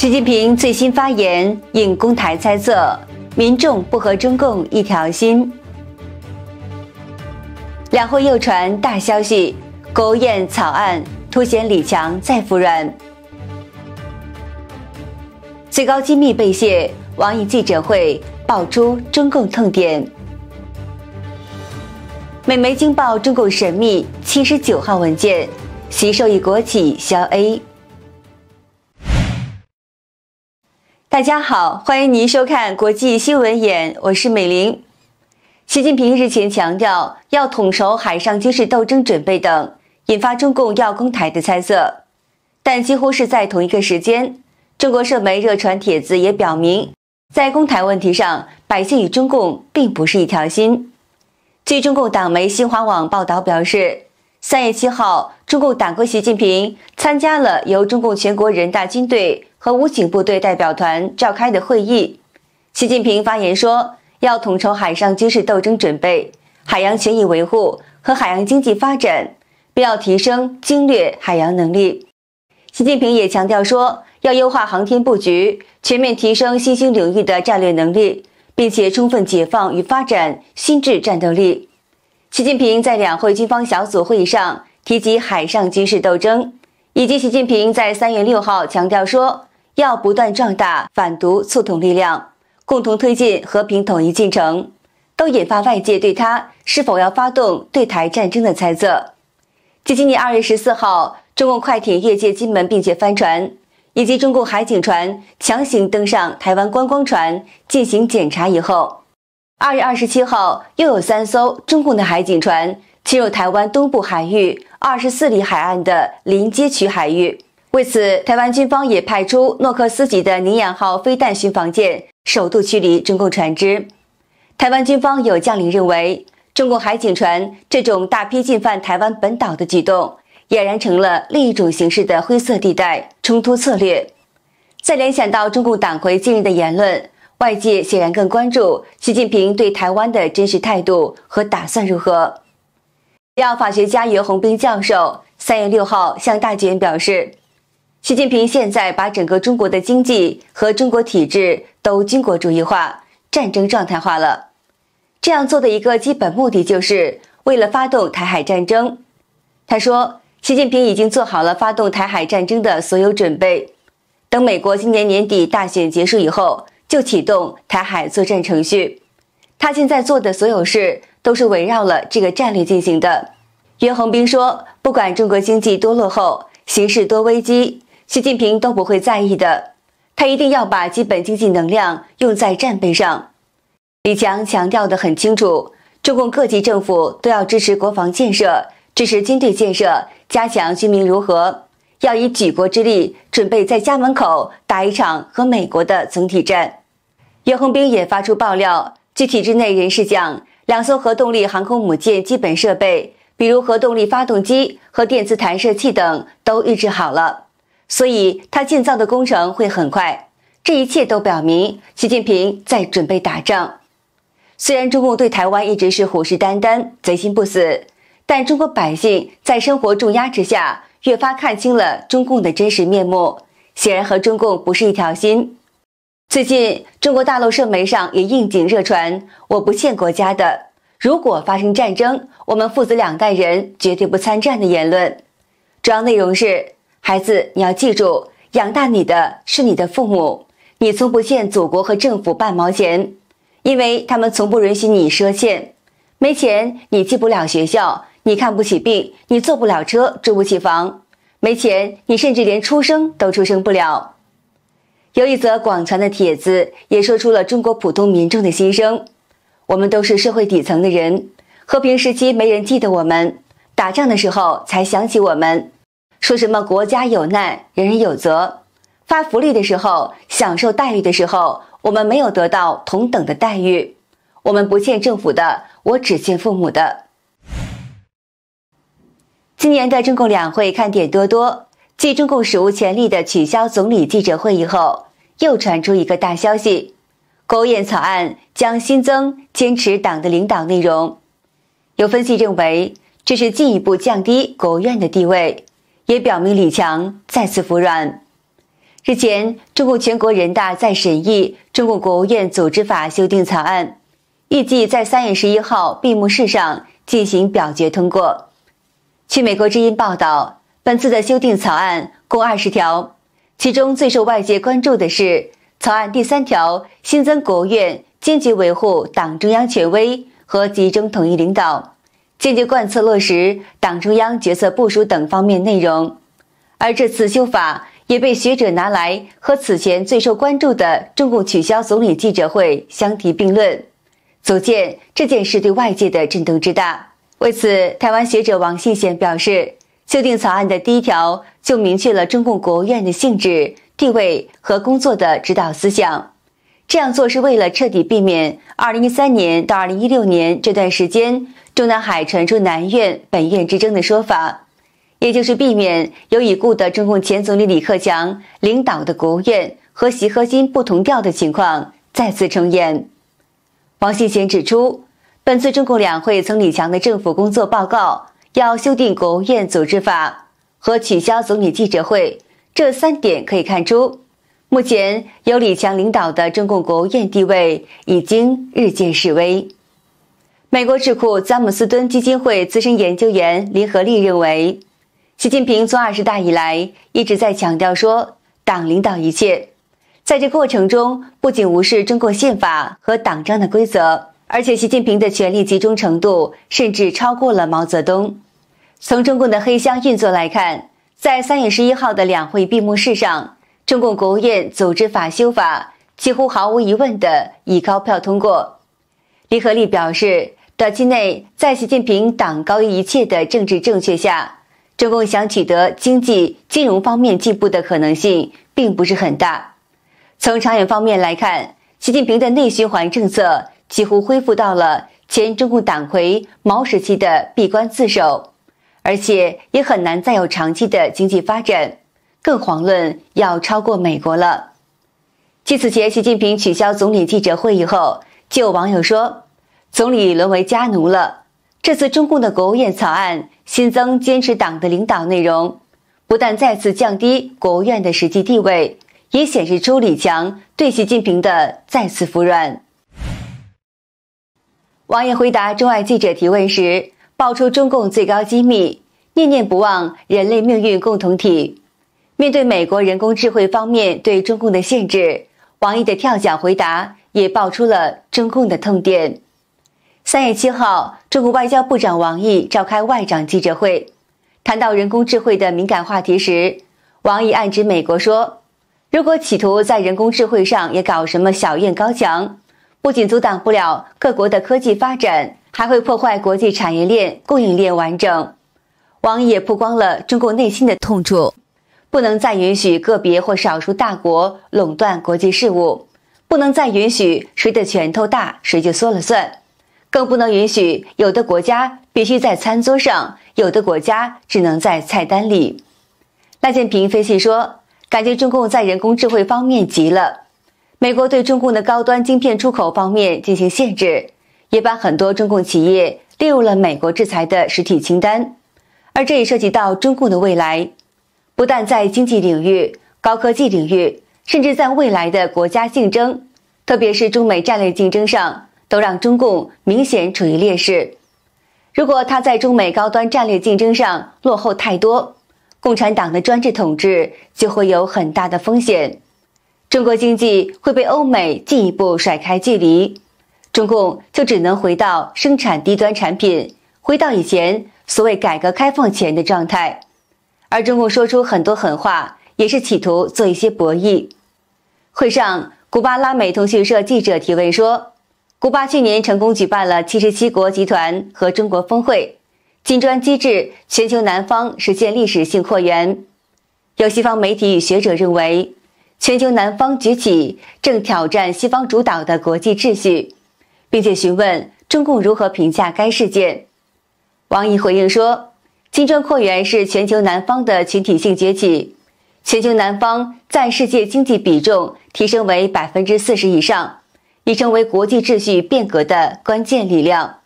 习近平最新发言引公台猜测，民众不和中共一条心。两会又传大消息，国务院草案凸显李强再服软。最高机密被泄，网毅记者会爆出中共痛点。美媒惊爆中共神秘七十九号文件，习授以国企肖 A。大家好，欢迎您收看《国际新闻眼》，我是美玲。习近平日前强调要统筹海上军事斗争准备等，引发中共要攻台的猜测。但几乎是在同一个时间，中国社媒热传帖子也表明，在攻台问题上，百姓与中共并不是一条心。据中共党媒新华网报道表示，三月七号。中共党魁习近平参加了由中共全国人大军队和武警部队代表团召开的会议。习近平发言说：“要统筹海上军事斗争准备、海洋权益维护和海洋经济发展，并要提升经略海洋能力。”习近平也强调说：“要优化航天布局，全面提升新兴领域的战略能力，并且充分解放与发展新质战斗力。”习近平在两会军方小组会议上。提及海上军事斗争，以及习近平在三月六号强调说要不断壮大反独促统力量，共同推进和平统一进程，都引发外界对他是否要发动对台战争的猜测。继今年二月十四号，中共快艇越界金门并且翻船，以及中共海警船强行登上台湾观光船进行检查以后，二月二十七号又有三艘中共的海警船。侵入台湾东部海域二十四里海岸的临街区海域。为此，台湾军方也派出诺克斯级的宁远号飞弹巡防舰，首度驱离中共船只。台湾军方有将领认为，中共海警船这种大批进犯台湾本岛的举动，俨然成了另一种形式的灰色地带冲突策略。再联想到中共党魁近日的言论，外界显然更关注习近平对台湾的真实态度和打算如何。亚法学家袁宏斌教授三月六号向大纪元表示，习近平现在把整个中国的经济和中国体制都军国主义化、战争状态化了。这样做的一个基本目的就是为了发动台海战争。他说，习近平已经做好了发动台海战争的所有准备，等美国今年年底大选结束以后，就启动台海作战程序。他现在做的所有事。都是围绕了这个战略进行的，袁宏斌说：“不管中国经济多落后，形势多危机，习近平都不会在意的。他一定要把基本经济能量用在战备上。”李强强调得很清楚，中共各级政府都要支持国防建设，支持军队建设，加强军民融合，要以举国之力准备在家门口打一场和美国的总体战。袁宏斌也发出爆料，据体制内人士讲。两艘核动力航空母舰基本设备，比如核动力发动机和电磁弹射器等，都预制好了，所以它建造的工程会很快。这一切都表明，习近平在准备打仗。虽然中共对台湾一直是虎视眈眈、贼心不死，但中国百姓在生活重压之下，越发看清了中共的真实面目，显然和中共不是一条心。最近，中国大陆社媒上也应景热传“我不欠国家的，如果发生战争，我们父子两代人绝对不参战”的言论。主要内容是：孩子，你要记住，养大你的是你的父母，你从不欠祖国和政府半毛钱，因为他们从不允许你赊欠。没钱，你进不了学校，你看不起病，你坐不了车，住不起房，没钱，你甚至连出生都出生不了。有一则广传的帖子，也说出了中国普通民众的心声：我们都是社会底层的人，和平时期没人记得我们，打仗的时候才想起我们。说什么国家有难，人人有责；发福利的时候，享受待遇的时候，我们没有得到同等的待遇。我们不欠政府的，我只欠父母的。今年的中共两会看点多多。继中共史无前例的取消总理记者会议后，又传出一个大消息：国务院草案将新增坚持党的领导内容。有分析认为，这是进一步降低国务院的地位，也表明李强再次服软。日前，中共全国人大在审议中共国务院组织法修订草案，预计在三月十一号闭幕式上进行表决通过。据美国之音报道。本次的修订草案共二十条，其中最受外界关注的是草案第三条新增国务院坚决维护党中央权威和集中统一领导，坚决贯彻落实党中央决策部署等方面内容。而这次修法也被学者拿来和此前最受关注的中共取消总理记者会相提并论，足见这件事对外界的震动之大。为此，台湾学者王信贤表示。修订草案的第一条就明确了中共国务院的性质、地位和工作的指导思想。这样做是为了彻底避免2013年到2016年这段时间中南海传出“南院”“北院”之争的说法，也就是避免由已故的中共前总理李克强领导的国务院和习核心不同调的情况再次重演。王信贤指出，本次中共两会从李强的政府工作报告。要修订国务院组织法和取消总理记者会，这三点可以看出，目前由李强领导的中共国务院地位已经日渐式微。美国智库詹姆斯敦基金会资深研究员林和利认为，习近平从二十大以来一直在强调说党领导一切，在这过程中不仅无视中共宪法和党章的规则，而且习近平的权力集中程度甚至超过了毛泽东。从中共的黑箱运作来看，在三月十一号的两会闭幕式上，中共国务院组织法修法几乎毫无疑问的以高票通过。李和利表示，短期内在习近平党高于一切的政治正确下，中共想取得经济金融方面进步的可能性并不是很大。从长远方面来看，习近平的内循环政策几乎恢复到了前中共党魁毛时期的闭关自守。而且也很难再有长期的经济发展，更遑论要超过美国了。继此前习近平取消总理记者会议后，就有网友说，总理沦为家奴了。这次中共的国务院草案新增坚持党的领导内容，不但再次降低国务院的实际地位，也显示出李强对习近平的再次服软。网友回答中外记者提问时。爆出中共最高机密，念念不忘人类命运共同体。面对美国人工智慧方面对中共的限制，王毅的跳脚回答也爆出了中共的痛点。三月七号，中国外交部长王毅召开外长记者会，谈到人工智慧的敏感话题时，王毅暗指美国说：“如果企图在人工智慧上也搞什么小院高墙，不仅阻挡不了各国的科技发展。”还会破坏国际产业链供应链完整。王野曝光了中共内心的痛处，不能再允许个别或少数大国垄断国际事务，不能再允许谁的拳头大谁就说了算，更不能允许有的国家必须在餐桌上，有的国家只能在菜单里。赖建平分析说，感觉中共在人工智能方面急了，美国对中共的高端晶片出口方面进行限制。也把很多中共企业列入了美国制裁的实体清单，而这也涉及到中共的未来。不但在经济领域、高科技领域，甚至在未来的国家竞争，特别是中美战略竞争上，都让中共明显处于劣势。如果他在中美高端战略竞争上落后太多，共产党的专制统治就会有很大的风险，中国经济会被欧美进一步甩开距离。中共就只能回到生产低端产品，回到以前所谓改革开放前的状态。而中共说出很多狠话，也是企图做一些博弈。会上，古巴拉美通讯社记者提问说：“古巴去年成功举办了七十七国集团和中国峰会，金砖机制全球南方实现历史性扩员。”有西方媒体与学者认为，全球南方崛起正挑战西方主导的国际秩序。并且询问中共如何评价该事件，王毅回应说：“金砖扩员是全球南方的群体性崛起，全球南方在世界经济比重提升为百分之四十以上，已成为国际秩序变革的关键力量。”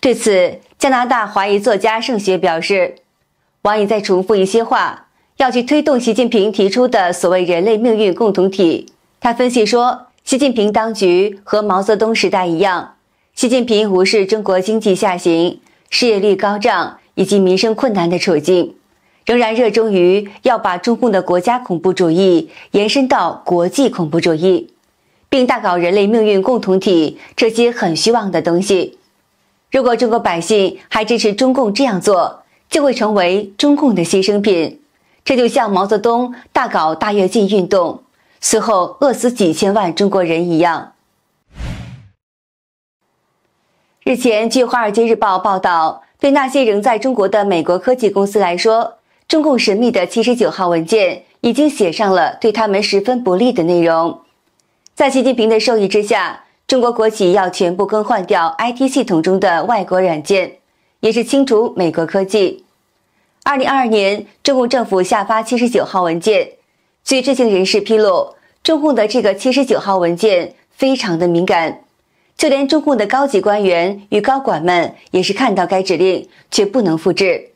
对此，加拿大华裔作家盛雪表示：“王毅在重复一些话，要去推动习近平提出的所谓人类命运共同体。”他分析说。习近平当局和毛泽东时代一样，习近平无视中国经济下行、失业率高涨以及民生困难的处境，仍然热衷于要把中共的国家恐怖主义延伸到国际恐怖主义，并大搞人类命运共同体这些很虚妄的东西。如果中国百姓还支持中共这样做，就会成为中共的牺牲品。这就像毛泽东大搞大跃进运动。随后饿死几千万中国人一样。日前，据《华尔街日报》报道，对那些仍在中国的美国科技公司来说，中共神秘的七十九号文件已经写上了对他们十分不利的内容。在习近平的授意之下，中国国企要全部更换掉 IT 系统中的外国软件，也是清除美国科技。二零二二年，中共政府下发七十九号文件。据知情人士披露，中共的这个七十九号文件非常的敏感，就连中共的高级官员与高管们也是看到该指令却不能复制。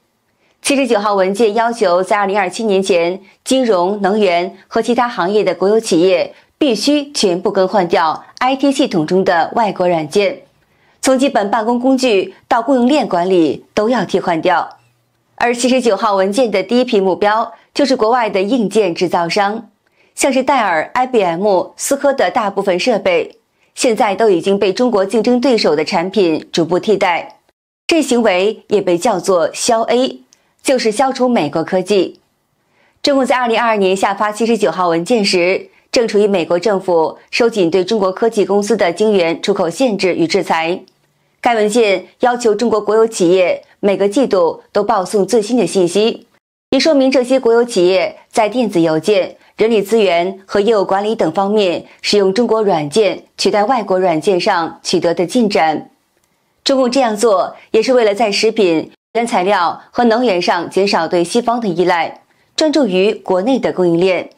七十九号文件要求在二零二七年前，金融、能源和其他行业的国有企业必须全部更换掉 IT 系统中的外国软件，从基本办公工具到供应链管理都要替换掉。而七十九号文件的第一批目标。就是国外的硬件制造商，像是戴尔、IBM、思科的大部分设备，现在都已经被中国竞争对手的产品逐步替代。这行为也被叫做“消 A”，就是消除美国科技。中共在二零二二年下发七十九号文件时，正处于美国政府收紧对中国科技公司的晶圆出口限制与制裁。该文件要求中国国有企业每个季度都报送最新的信息。也说明这些国有企业在电子邮件、人力资源和业务管理等方面使用中国软件取代外国软件上取得的进展。中共这样做也是为了在食品原材料和能源上减少对西方的依赖，专注于国内的供应链。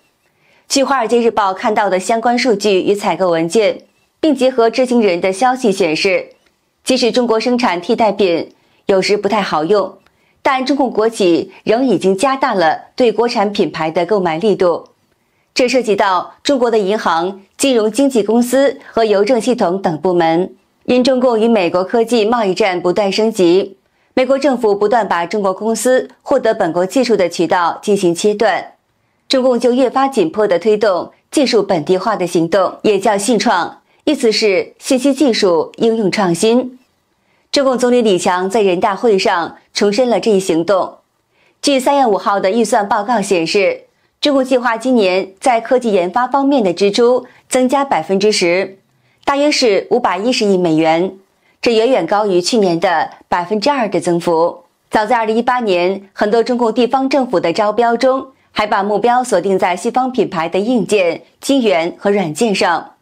据《华尔街日报》看到的相关数据与采购文件，并结合知情人的消息显示，即使中国生产替代品，有时不太好用。但中共国企仍已经加大了对国产品牌的购买力度，这涉及到中国的银行、金融经纪公司和邮政系统等部门。因中共与美国科技贸易战不断升级，美国政府不断把中国公司获得本国技术的渠道进行切断，中共就越发紧迫地推动技术本地化的行动，也叫信创，意思是信息技术应用创新。中共总理李强在人大会上重申了这一行动。据三月五号的预算报告显示，中共计划今年在科技研发方面的支出增加百分之十，大约是五百一十亿美元，这远远高于去年的百分之二的增幅。早在二零一八年，很多中共地方政府的招标中还把目标锁定在西方品牌的硬件、晶圆和软件上。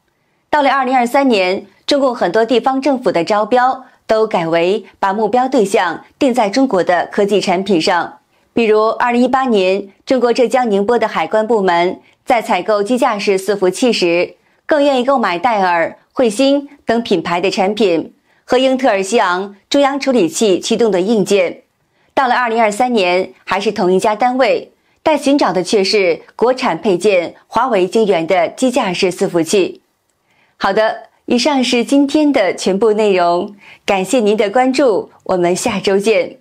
到了二零二三年，中共很多地方政府的招标。都改为把目标对象定在中国的科技产品上，比如二零一八年，中国浙江宁波的海关部门在采购机架式伺服器时，更愿意购买戴尔、惠新等品牌的产品和英特尔、西昂中央处理器驱动的硬件。到了二零二三年，还是同一家单位，但寻找的却是国产配件华为晶圆的机架式伺服器。好的。以上是今天的全部内容，感谢您的关注，我们下周见。